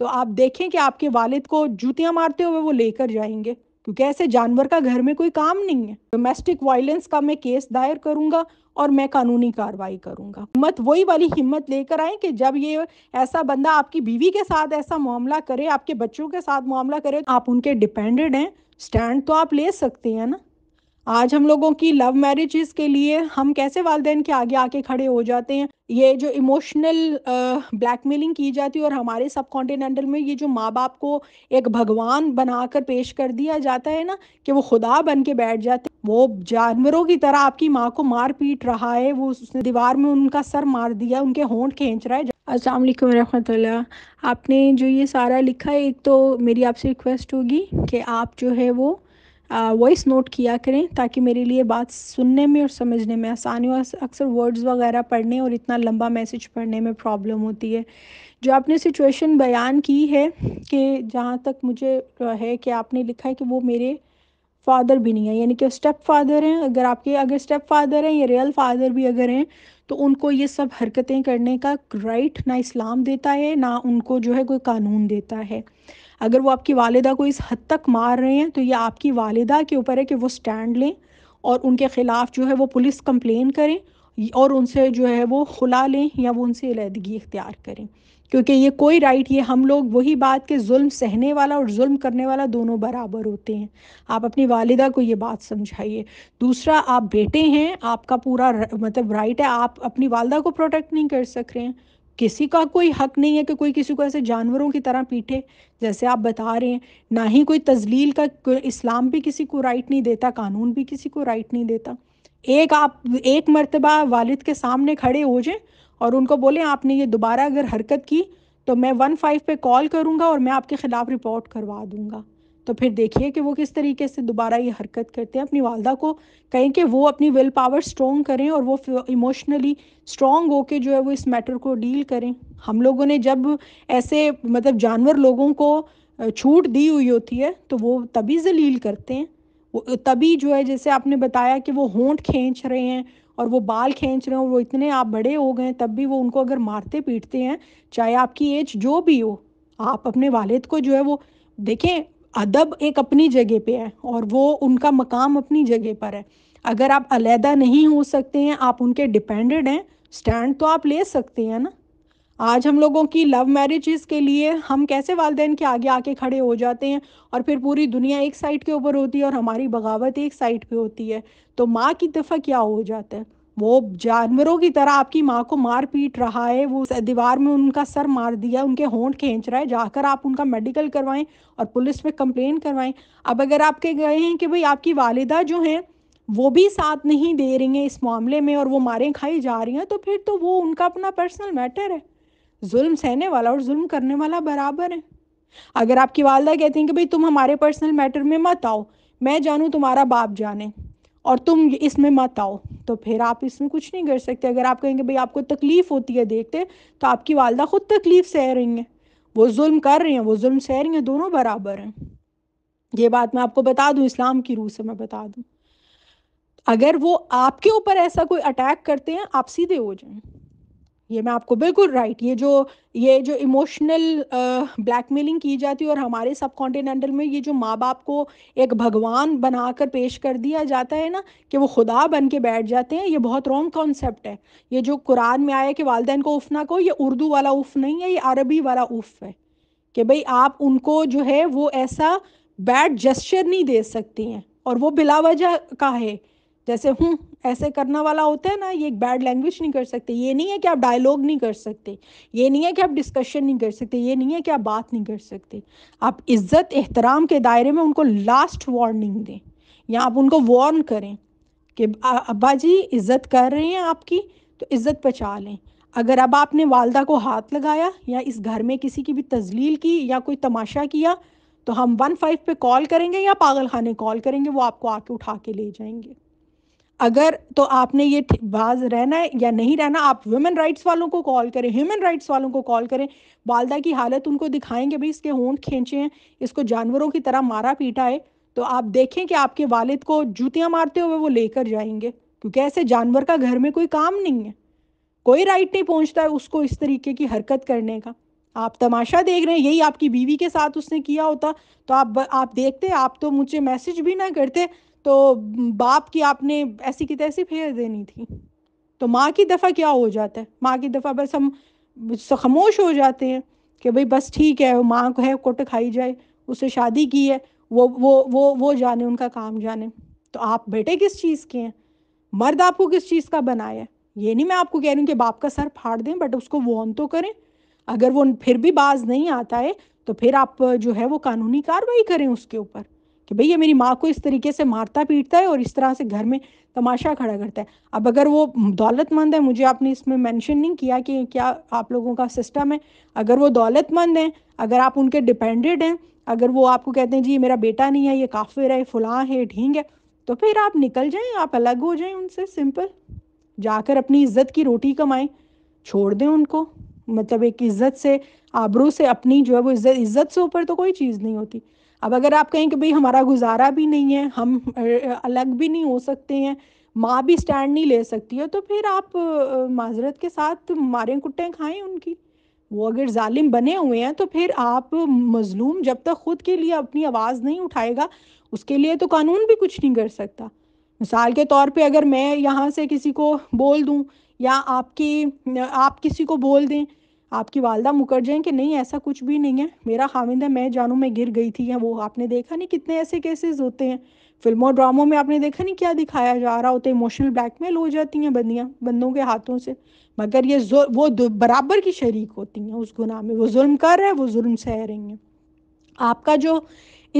तो आप देखें कि आपके वालिद को जूतियां मारते हुए वो लेकर जाएंगे क्योंकि ऐसे जानवर का घर में कोई काम नहीं है डोमेस्टिक वायलेंस का मैं केस दायर करूंगा और मैं कानूनी कार्रवाई करूंगा हिम्मत वही वाली हिम्मत लेकर आए कि जब ये ऐसा बंदा आपकी बीवी के साथ ऐसा मामला करे आपके बच्चों के साथ मामला करे आप उनके डिपेंडेड हैं स्टैंड तो आप ले सकते हैं ना आज हम लोगों की लव मैरिजेस के लिए हम कैसे वालदेन के आगे आके खड़े हो जाते हैं ये जो इमोशनल ब्लैकमेलिंग की जाती है और हमारे सब कॉन्टिनेंटल में ये जो माँ बाप को एक भगवान बनाकर पेश कर दिया जाता है ना कि वो खुदा बन के बैठ जाते वो जानवरों की तरह आपकी माँ को मार पीट रहा है वो उसने दीवार में उनका सर मार दिया उनके होंठ खींच रहा है अस्सलाम वालेकुम आपने जो ये सारा लिखा है एक तो मेरी आपसे रिक्वेस्ट होगी कि आप जो है वो वॉइस नोट किया करें ताकि मेरे लिए बात सुनने में और समझने में आसानी हो अक्सर वर्ड्स वगैरह पढ़ने और इतना लंबा मैसेज पढ़ने में प्रॉब्लम होती है जो आपने सिचुएशन बयान की है कि जहाँ तक मुझे है कि आपने लिखा है कि वो मेरे फादर भी नहीं है यानी कि स्टेप फादर हैं अगर आपके अगर स्टेप फादर हैं या रियल फादर भी अगर हैं तो उनको ये सब हरकतें करने का राइट ना इस्लाम देता है ना उनको जो है कोई कानून देता है अगर वो आपकी वालदा को इस हद तक मार रहे हैं तो ये आपकी वालदा के ऊपर है कि वो स्टैंड लें और उनके ख़िलाफ़ जो है वो पुलिस कंप्लेन करें और उनसे जो है वो खुला लें या वो उनसे अलहदगी इख्तियार करें क्योंकि ये कोई राइट ये हम लोग वही बात के जुल्म सहने वाला और जुल्म करने वाला दोनों बराबर होते हैं आप अपनी वालिदा को ये बात समझाइए दूसरा आप बेटे हैं आपका पूरा मतलब राइट है आप अपनी वालदा को प्रोटेक्ट नहीं कर सक रहे हैं किसी का कोई हक नहीं है कि कोई किसी को ऐसे जानवरों की तरह पीटे जैसे आप बता रहे हैं ना ही कोई तजलील का इस्लाम भी किसी को राइट नहीं देता कानून भी किसी को राइट नहीं देता एक आप एक मरतबा वालिद के सामने खड़े हो जाए और उनको बोले आपने ये दोबारा अगर हरकत की तो मैं वन फाइव पे कॉल करूँगा और मैं आपके ख़िलाफ़ रिपोर्ट करवा दूँगा तो फिर देखिए कि वो किस तरीके से दोबारा ये हरकत करते हैं अपनी वालदा को कहें कि वो अपनी विल पावर स्ट्रॉन्ग करें और वो इमोशनली स्ट्रॉन्ग होके जो है वो इस मैटर को डील करें हम लोगों ने जब ऐसे मतलब जानवर लोगों को छूट दी हुई होती है तो वो तभी जलील करते हैं वो तभी जो है जैसे आपने बताया कि वो होंठ खींच रहे हैं और वो बाल खींच रहे हो वो इतने आप बड़े हो गए तब भी वो उनको अगर मारते पीटते हैं चाहे आपकी एज जो भी हो आप अपने वालिद को जो है वो देखें अदब एक अपनी जगह पे है और वो उनका मकाम अपनी जगह पर है अगर आप अलहदा नहीं हो सकते हैं आप उनके डिपेंडेड हैं स्टैंड तो आप ले सकते हैं ना आज हम लोगों की लव मैरिजेस के लिए हम कैसे वालदेन के आगे आके खड़े हो जाते हैं और फिर पूरी दुनिया एक साइड के ऊपर होती है और हमारी बगावत एक साइड पे होती है तो माँ की दफ़ा क्या हो जाता है वो जानवरों की तरह आपकी माँ को मार पीट रहा है वो दीवार में उनका सर मार दिया उनके होंठ खींच रहा है जाकर आप उनका मेडिकल करवाएं और पुलिस में कंप्लेन करवाएं अब अगर आपके गए हैं कि भाई आपकी वालिदा जो हैं वो भी साथ नहीं दे रही हैं इस मामले में और वो मारें खाई जा रही हैं तो फिर तो वो उनका अपना पर्सनल मैटर है जुल्म सहने वाला और जुल्म करने वाला बराबर है अगर आपकी वालदा कहती हैं कि भाई तुम हमारे पर्सनल मैटर में मत आओ मैं जानूँ तुम्हारा बाप जाने और तुम इसमें मत आओ तो फिर आप इसमें कुछ नहीं कर सकते अगर आप कहेंगे भाई आपको तकलीफ़ होती है देखते तो आपकी वालदा ख़ुद तकलीफ़ सह रही हैं वो जुल्म कर रही हैं वो जुल्म सह रही हैं दोनों बराबर हैं ये बात मैं आपको बता दूँ इस्लाम की रूह से मैं बता दूँ अगर वो आपके ऊपर ऐसा कोई अटैक करते हैं आप सीधे हो जाएं ये मैं आपको बिल्कुल राइट ये जो ये जो इमोशनल ब्लैकमेलिंग की जाती है और हमारे सब कॉन्टिनेंटल में ये जो माँ बाप को एक भगवान बनाकर पेश कर दिया जाता है ना कि वो खुदा बन के बैठ जाते हैं ये बहुत रॉन्ग कॉन्सेप्ट है ये जो कुरान में आया कि वालदेन को उफ़ ना को ये उर्दू वाला उफ़ नहीं है ये अरबी वाला उफ़ है कि भाई आप उनको जो है वो ऐसा बैड जस्चर नहीं दे सकती हैं और वो बिलावजह का है जैसे हूँ हम्म, ऐसे करने वाला होता है ना ये एक बैड लैंग्वेज नहीं कर सकते ये नहीं है कि आप डायलॉग नहीं कर सकते ये नहीं है कि आप डिस्कशन नहीं कर सकते ये नहीं है कि आप बात नहीं कर सकते आप इज्जत एहतराम के दायरे में उनको लास्ट वार्निंग दें या आप उनको वार्न करें कि अब्बा जी इज्जत कर रहे हैं आपकी तो इज्जत बचा लें अगर अब आपने वालदा को हाथ लगाया या इस घर में किसी की भी तजलील की या कोई तमाशा किया तो हम वन फाइव पे कॉल करेंगे या पागल खाने कॉल करेंगे वो आपको आके उठा के ले जाएंगे अगर तो आपने ये बाज रहना है या नहीं रहना आप वुमेन राइट्स वालों को कॉल करें ह्यूमन राइट्स वालों को कॉल करें वालदा की हालत उनको दिखाएंगे भाई इसके होंठ खींचे हैं इसको जानवरों की तरह मारा पीटा है तो आप देखें कि आपके वालिद को जूतियाँ मारते हुए वो लेकर जाएंगे क्योंकि ऐसे जानवर का घर में कोई काम नहीं है कोई राइट नहीं पहुँचता है उसको इस तरीके की हरकत करने का आप तमाशा देख रहे हैं यही आपकी बीवी के साथ उसने किया होता तो आप आप देखते आप तो मुझे मैसेज भी ना करते तो बाप की आपने ऐसी की तैसी फेर देनी थी तो माँ की दफ़ा क्या हो जाता है माँ की दफ़ा बस हम खामोश हो जाते हैं कि भाई बस ठीक है माँ को है कुट खाई जाए उससे शादी की है वो वो वो वो जाने उनका काम जाने तो आप बेटे किस चीज़ के हैं मर्द आपको किस चीज़ का बनाया है ये नहीं मैं आपको कह रही हूँ कि बाप का सर फाड़ दें बट उसको वॉन तो करें अगर वो फिर भी बाज नहीं आता है तो फिर आप जो है वो कानूनी कार्रवाई करें उसके ऊपर कि भैया मेरी माँ को इस तरीके से मारता पीटता है और इस तरह से घर में तमाशा खड़ा करता है अब अगर वो दौलतमंद है मुझे आपने इसमें मेंशन नहीं किया कि क्या आप लोगों का सिस्टम है अगर वो दौलतमंद हैं अगर आप उनके डिपेंडेंट हैं अगर वो आपको कहते हैं जी मेरा बेटा नहीं है ये काफिर है फलां है ढींग है तो फिर आप निकल जाएं आप अलग हो जाएं उनसे सिंपल जाकर अपनी इज्जत की रोटी कमाएं छोड़ दें उनको मतलब एक इज्जत से आबरू से अपनी जो है वो इज्जत इज्जत से ऊपर तो कोई चीज़ नहीं होती अब अगर आप कहें कि भाई हमारा गुजारा भी नहीं है हम अलग भी नहीं हो सकते हैं माँ भी स्टैंड नहीं ले सकती है तो फिर आप माजरत के साथ मारें कुटें खाएं उनकी वो अगर जालिम बने हुए हैं तो फिर आप मजलूम जब तक खुद के लिए अपनी आवाज़ नहीं उठाएगा उसके लिए तो कानून भी कुछ नहीं कर सकता मिसाल के तौर पे अगर मैं यहाँ से किसी को बोल दूँ या आपकी आप किसी को बोल दें आपकी वालदा मुकर जाए कि नहीं ऐसा कुछ भी नहीं है मेरा हामिद है मैं जानू मैं गिर गई थी या वो आपने देखा नहीं कितने ऐसे केसेस होते हैं फिल्मों ड्रामों में आपने देखा नहीं क्या दिखाया जा रहा होता है इमोशनल ब्लैकमेल हो जाती हैं बंदियाँ बंदों के हाथों से मगर ये वो बराबर की शरीक होती हैं उस गुनाह में वो जुल्म कर रहे हैं वो जुल्म सह रही हैं आपका जो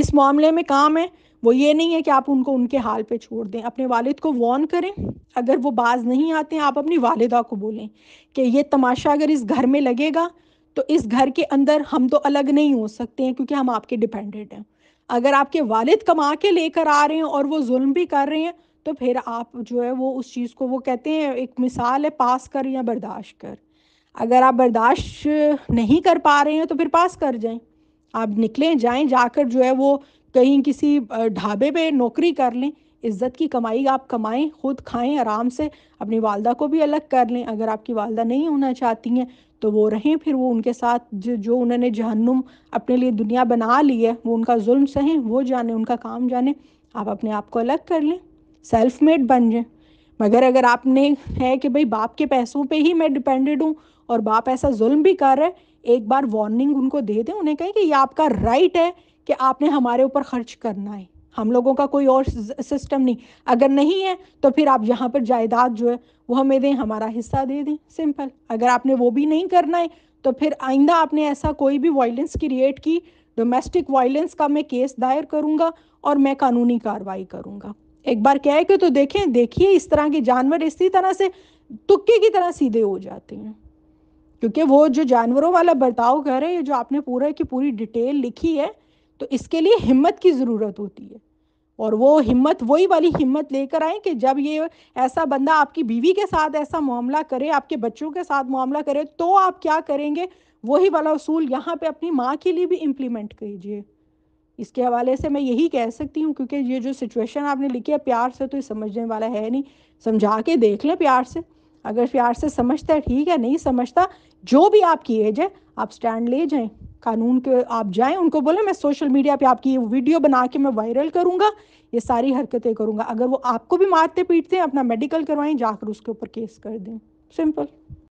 इस मामले में काम है वो ये नहीं है कि आप उनको उनके हाल पे छोड़ दें अपने वालिद को वॉर्न करें अगर वो बाज नहीं आते हैं आप अपनी वालिदा को बोलें कि ये तमाशा अगर इस घर में लगेगा तो इस घर के अंदर हम तो अलग नहीं हो सकते हैं क्योंकि हम आपके डिपेंडेंट हैं अगर आपके वालिद कमा के लेकर आ रहे हैं और वो जुल्म भी कर रहे हैं तो फिर आप जो है वो उस चीज़ को वो कहते हैं एक मिसाल है पास कर या बर्दाश्त कर अगर आप बर्दाश्त नहीं कर पा रहे हैं तो फिर पास कर जाएं आप निकलें जाएं जाकर जो है वो कहीं किसी ढाबे पे नौकरी कर लें इज़्ज़त की कमाई आप कमाएं खुद खाएं आराम से अपनी वालदा को भी अलग कर लें अगर आपकी वालदा नहीं होना चाहती हैं तो वो रहें फिर वो उनके साथ जो जो उन्होंने जहन्नुम अपने लिए दुनिया बना ली है वो उनका जुल्म सहें वो जाने उनका काम जाने आप अपने आप को अलग कर लें सेल्फ मेड बन जाएं मगर अगर आपने है कि भाई बाप के पैसों पे ही मैं डिपेंडेड हूँ और बाप ऐसा जुल्म भी कर रहा है एक बार वार्निंग उनको दे दें उन्हें कहें कि ये आपका राइट है कि आपने हमारे ऊपर खर्च करना है हम लोगों का कोई और सिस्टम नहीं अगर नहीं है तो फिर आप यहाँ पर जायदाद जो है वो हमें दें हमारा हिस्सा दे दें सिंपल अगर आपने वो भी नहीं करना है तो फिर आइंदा आपने ऐसा कोई भी वायलेंस क्रिएट की डोमेस्टिक वायलेंस का मैं केस दायर करूँगा और मैं कानूनी कार्रवाई करूँगा एक बार कह के तो देखें देखिए इस तरह के जानवर इसी तरह से तुक्के की तरह सीधे हो जाते हैं क्योंकि वो जो जानवरों वाला बर्ताव कर रहे हैं जो आपने पूरा की पूरी डिटेल लिखी है तो इसके लिए हिम्मत की ज़रूरत होती है और वो हिम्मत वही वाली हिम्मत लेकर आए कि जब ये ऐसा बंदा आपकी बीवी के साथ ऐसा मामला करे आपके बच्चों के साथ मामला करे तो आप क्या करेंगे वही वाला उसूल यहाँ पे अपनी माँ के लिए भी इम्प्लीमेंट कीजिए इसके हवाले से मैं यही कह सकती हूँ क्योंकि ये जो सिचुएशन आपने लिखी है प्यार से तो समझने वाला है नहीं समझा के देख लें प्यार से अगर प्यार से समझता है ठीक है नहीं समझता जो भी आपकी एज है आप स्टैंड ले जाएं कानून के आप जाएं उनको बोले मैं सोशल मीडिया पे आपकी वीडियो बना के मैं वायरल करूंगा ये सारी हरकतें करूंगा अगर वो आपको भी मारते पीटते हैं अपना मेडिकल करवाएं जाकर उसके ऊपर केस कर दें सिंपल